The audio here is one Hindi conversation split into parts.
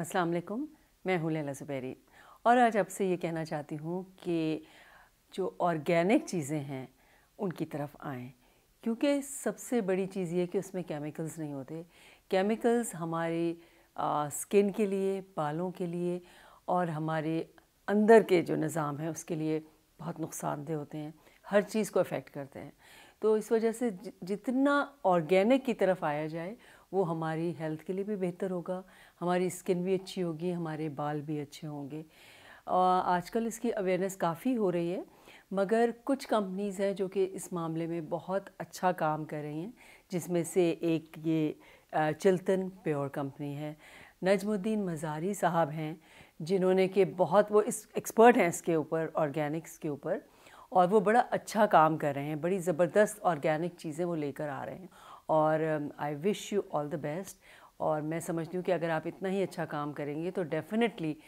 अस्सलाम वालेकुम मैं हूँ लैला ज़ुबैरी और आज आपसे ये कहना चाहती हूँ कि जो ऑर्गेनिक चीज़ें हैं उनकी तरफ आएँ क्योंकि सबसे बड़ी चीज़ ये कि उसमें केमिकल्स नहीं होते केमिकल्स हमारी आ, स्किन के लिए बालों के लिए और हमारे अंदर के जो निज़ाम है उसके लिए बहुत नुकसानदेह होते हैं हर चीज़ को अफेक्ट करते हैं तो इस वजह से जितना ऑर्गेनिक की तरफ आया जाए वो हमारी हेल्थ के लिए भी बेहतर होगा हमारी स्किन भी अच्छी होगी हमारे बाल भी अच्छे होंगे आजकल इसकी अवेयरनेस काफ़ी हो रही है मगर कुछ कंपनीज़ हैं जो कि इस मामले में बहुत अच्छा काम कर रही हैं जिसमें से एक ये चिल्तन प्योर कंपनी है नजमुद्दीन मज़ारी साहब हैं जिन्होंने कि बहुत वो इस एक्सपर्ट हैं इसके ऊपर ऑर्गेनिक्स के ऊपर और वो बड़ा अच्छा काम कर रहे हैं बड़ी ज़बरदस्त ऑर्गेनिक चीज़ें वो लेकर आ रहे हैं और I wish you all the best और मैं समझती हूँ कि अगर आप इतना ही अच्छा काम करेंगे तो डेफ़िनेटली um,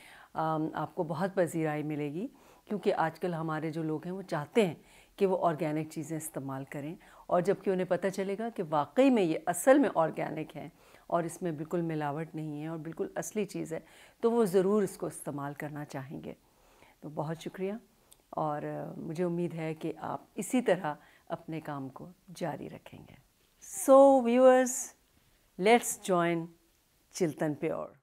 आपको बहुत पजीराई मिलेगी क्योंकि आजकल हमारे जो लोग हैं वो चाहते हैं कि वो ऑर्गेनिक चीज़ें इस्तेमाल करें और जबकि उन्हें पता चलेगा कि वाकई में ये असल में ऑर्गेनिक है और इसमें बिल्कुल मिलावट नहीं है और बिल्कुल असली चीज़ है तो वो ज़रूर इसको इस्तेमाल करना चाहेंगे तो बहुत शुक्रिया और uh, मुझे उम्मीद है कि आप इसी तरह अपने काम को जारी रखेंगे So, viewers, let's join Chiltan Pure.